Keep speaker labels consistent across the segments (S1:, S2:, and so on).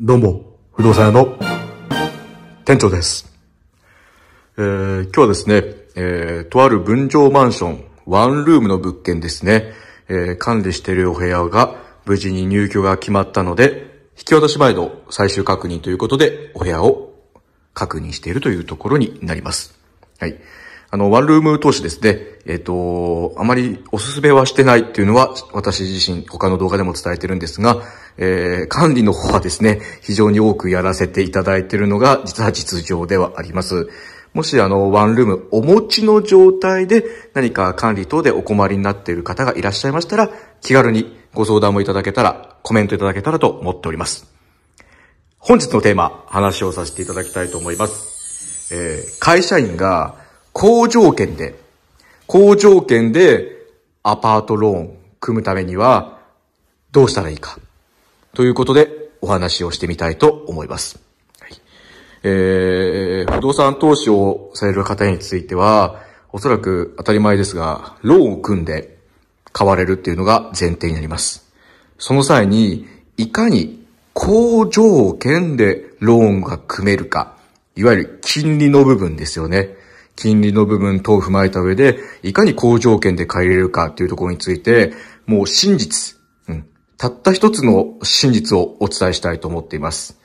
S1: どうも、不動産屋の店長です。えー、今日はですね、えー、とある分譲マンション、ワンルームの物件ですね、えー、管理しているお部屋が無事に入居が決まったので、引き渡し前の最終確認ということで、お部屋を確認しているというところになります。はい。あの、ワンルーム投資ですね。えっ、ー、と、あまりおすすめはしてないっていうのは、私自身、他の動画でも伝えてるんですが、えー、管理の方はですね、非常に多くやらせていただいているのが、実は実情ではあります。もしあの、ワンルームお持ちの状態で何か管理等でお困りになっている方がいらっしゃいましたら、気軽にご相談もいただけたら、コメントいただけたらと思っております。本日のテーマ、話をさせていただきたいと思います。えー、会社員が、好条件で、好条件でアパートローン組むためには、どうしたらいいか。ということでお話をしてみたいと思います。はい、えー、不動産投資をされる方については、おそらく当たり前ですが、ローンを組んで買われるっていうのが前提になります。その際に、いかに好条件でローンが組めるか、いわゆる金利の部分ですよね。金利の部分等を踏まえた上で、いかに好条件で借りれるかっていうところについて、もう真実、たった一つの真実をお伝えしたいと思っています。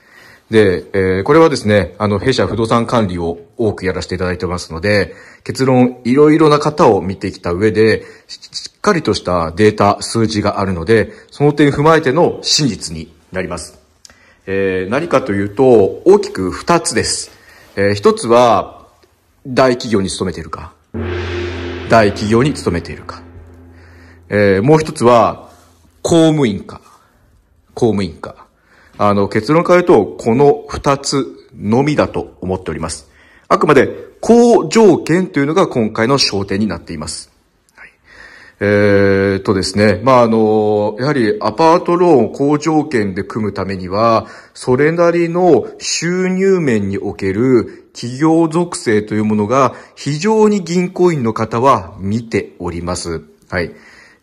S1: で、えー、これはですね、あの、弊社不動産管理を多くやらせていただいてますので、結論、いろいろな方を見てきた上で、しっかりとしたデータ、数字があるので、その点踏まえての真実になります。えー、何かというと、大きく二つです。えー、一つは、大企業に勤めているか、大企業に勤めているか。えー、もう一つは、公務員か。公務員か。あの、結論から言うと、この二つのみだと思っております。あくまで、好条件というのが今回の焦点になっています。えー、とですね。まあ、あの、やはりアパートローンを好条件で組むためには、それなりの収入面における企業属性というものが非常に銀行員の方は見ております。はい。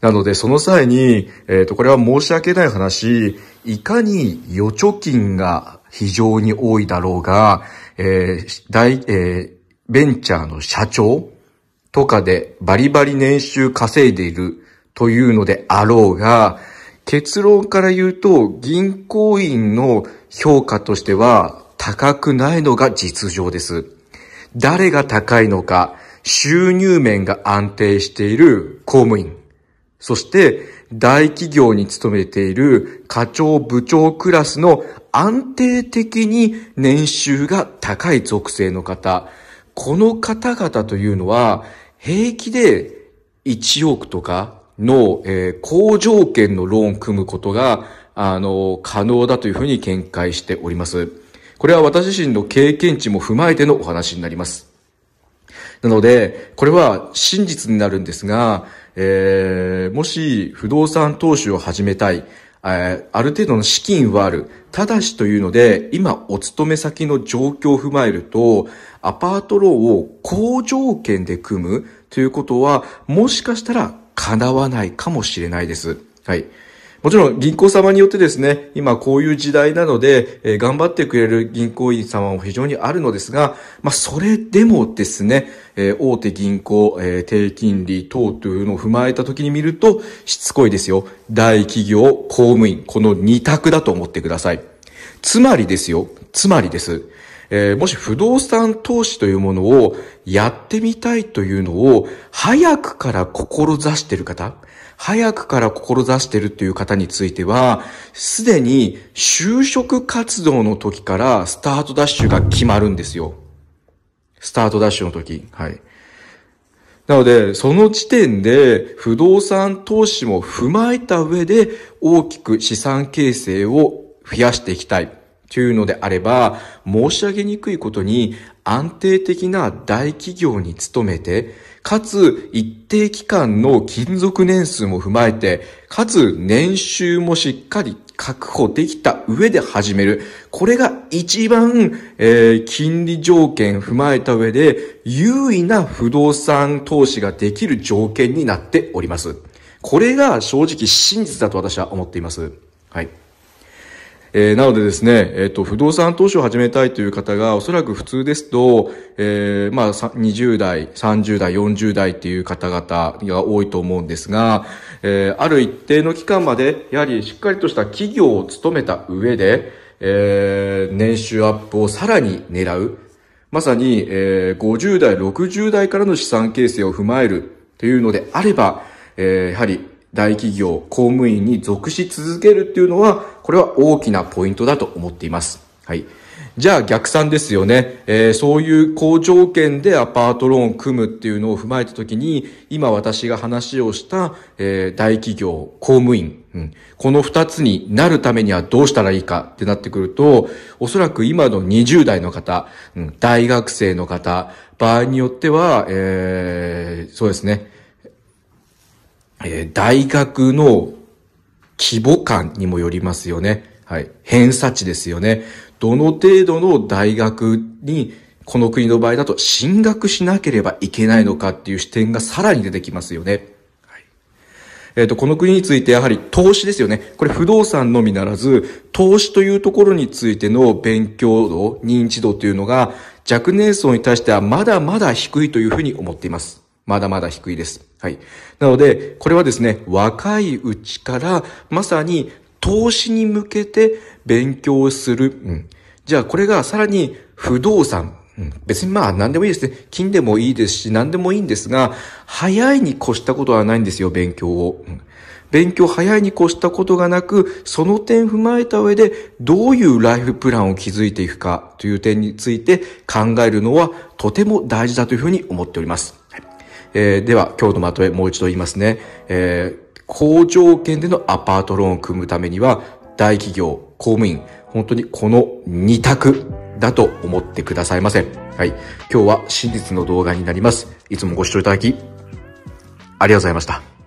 S1: なので、その際に、えっ、ー、と、これは申し訳ない話、いかに預貯金が非常に多いだろうが、えー、大、えー、ベンチャーの社長とかでバリバリ年収稼いでいるというのであろうが、結論から言うと、銀行員の評価としては高くないのが実情です。誰が高いのか、収入面が安定している公務員。そして、大企業に勤めている課長部長クラスの安定的に年収が高い属性の方、この方々というのは、平気で1億とかの、えー、好条件のローン組むことが、あの、可能だというふうに見解しております。これは私自身の経験値も踏まえてのお話になります。なので、これは真実になるんですが、えー、もし不動産投資を始めたい、えー、ある程度の資金はある。ただしというので、今お勤め先の状況を踏まえると、アパートローンを好条件で組むということは、もしかしたら叶わないかもしれないです。はい。もちろん銀行様によってですね、今こういう時代なので、えー、頑張ってくれる銀行員様も非常にあるのですが、まあ、それでもですね、えー、大手銀行、えー、低金利等というのを踏まえた時に見ると、しつこいですよ。大企業、公務員、この二択だと思ってください。つまりですよ。つまりです。えー、もし不動産投資というものをやってみたいというのを早くから志している方、早くから志してるっていう方については、すでに就職活動の時からスタートダッシュが決まるんですよ。スタートダッシュの時。はい。なので、その時点で不動産投資も踏まえた上で大きく資産形成を増やしていきたい。というのであれば、申し上げにくいことに安定的な大企業に勤めて、かつ一定期間の勤続年数も踏まえて、かつ年収もしっかり確保できた上で始める。これが一番、えー、金利条件踏まえた上で、優位な不動産投資ができる条件になっております。これが正直真実だと私は思っています。はい。えー、なのでですね、えっ、ー、と、不動産投資を始めたいという方が、おそらく普通ですと、えー、まあ、20代、30代、40代っていう方々が多いと思うんですが、えー、ある一定の期間まで、やはりしっかりとした企業を務めた上で、えー、年収アップをさらに狙う。まさに、えー、50代、60代からの資産形成を踏まえるというのであれば、えー、やはり大企業、公務員に属し続けるっていうのは、これは大きなポイントだと思っています。はい。じゃあ逆算ですよね。えー、そういう好条件でアパートローン組むっていうのを踏まえたときに、今私が話をした、えー、大企業、公務員、うん、この二つになるためにはどうしたらいいかってなってくると、おそらく今の20代の方、うん、大学生の方、場合によっては、えー、そうですね、えー、大学の規模感にもよりますよね。はい。偏差値ですよね。どの程度の大学に、この国の場合だと進学しなければいけないのかっていう視点がさらに出てきますよね。はい、えっ、ー、と、この国についてやはり投資ですよね。これ不動産のみならず、投資というところについての勉強度、認知度というのが若年層に対してはまだまだ低いというふうに思っています。まだまだ低いです。はい。なので、これはですね、若いうちから、まさに投資に向けて勉強する。うん、じゃあ、これがさらに不動産。別にまあ何でもいいですね。金でもいいですし何でもいいんですが、早いに越したことはないんですよ、勉強を。勉強早いに越したことがなく、その点踏まえた上で、どういうライフプランを築いていくかという点について考えるのはとても大事だというふうに思っております。えー、では、今日のまとめもう一度言いますね。えー、好条件でのアパートローンを組むためには、大企業、公務員、本当にこの2択だと思ってくださいませ。はい。今日は真実の動画になります。いつもご視聴いただき、ありがとうございました。